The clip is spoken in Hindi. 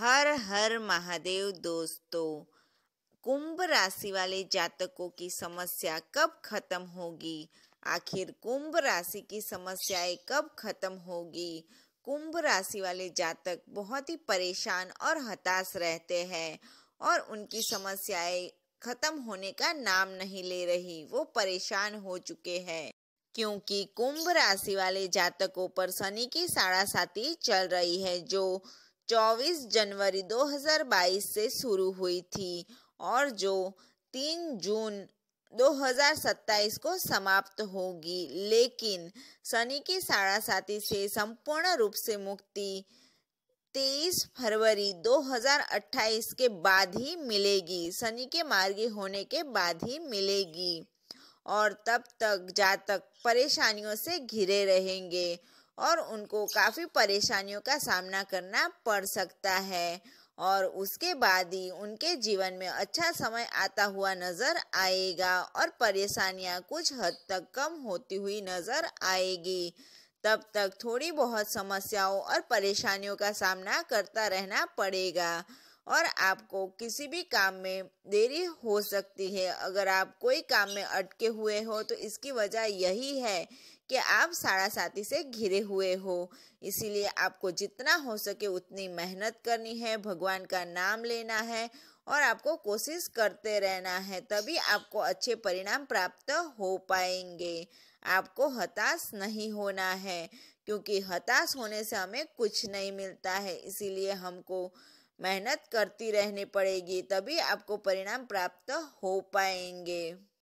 हर हर महादेव दोस्तों कुंभ राशि वाले जातकों की समस्या कब खत्म होगी आखिर कुंभ राशि की समस्याएं कब खत्म होगी कुंभ राशि वाले जातक बहुत ही परेशान और हताश रहते हैं और उनकी समस्याएं खत्म होने का नाम नहीं ले रही वो परेशान हो चुके हैं क्योंकि कुंभ राशि वाले जातकों पर शनि की साढ़ा साथी चल रही है जो 24 जनवरी 2022 से शुरू हुई थी और जो 3 जून 2027 को समाप्त होगी लेकिन शनि की साथी से संपूर्ण रूप से मुक्ति 23 फरवरी 2028 के बाद ही मिलेगी शनि के मार्गी होने के बाद ही मिलेगी और तब तक जातक परेशानियों से घिरे रहेंगे और उनको काफ़ी परेशानियों का सामना करना पड़ सकता है और उसके बाद ही उनके जीवन में अच्छा समय आता हुआ नज़र आएगा और परेशानियां कुछ हद तक कम होती हुई नज़र आएगी तब तक थोड़ी बहुत समस्याओं और परेशानियों का सामना करता रहना पड़ेगा और आपको किसी भी काम में देरी हो सकती है अगर आप कोई काम में अटके हुए हो तो इसकी वजह यही है कि आप साथी से घिरे हुए हो इसीलिए आपको जितना हो सके उतनी मेहनत करनी है भगवान का नाम लेना है और आपको कोशिश करते रहना है तभी आपको अच्छे परिणाम प्राप्त हो पाएंगे आपको हताश नहीं होना है क्योंकि हताश होने से हमें कुछ नहीं मिलता है इसीलिए हमको मेहनत करती रहनी पड़ेगी तभी आपको परिणाम प्राप्त हो पाएंगे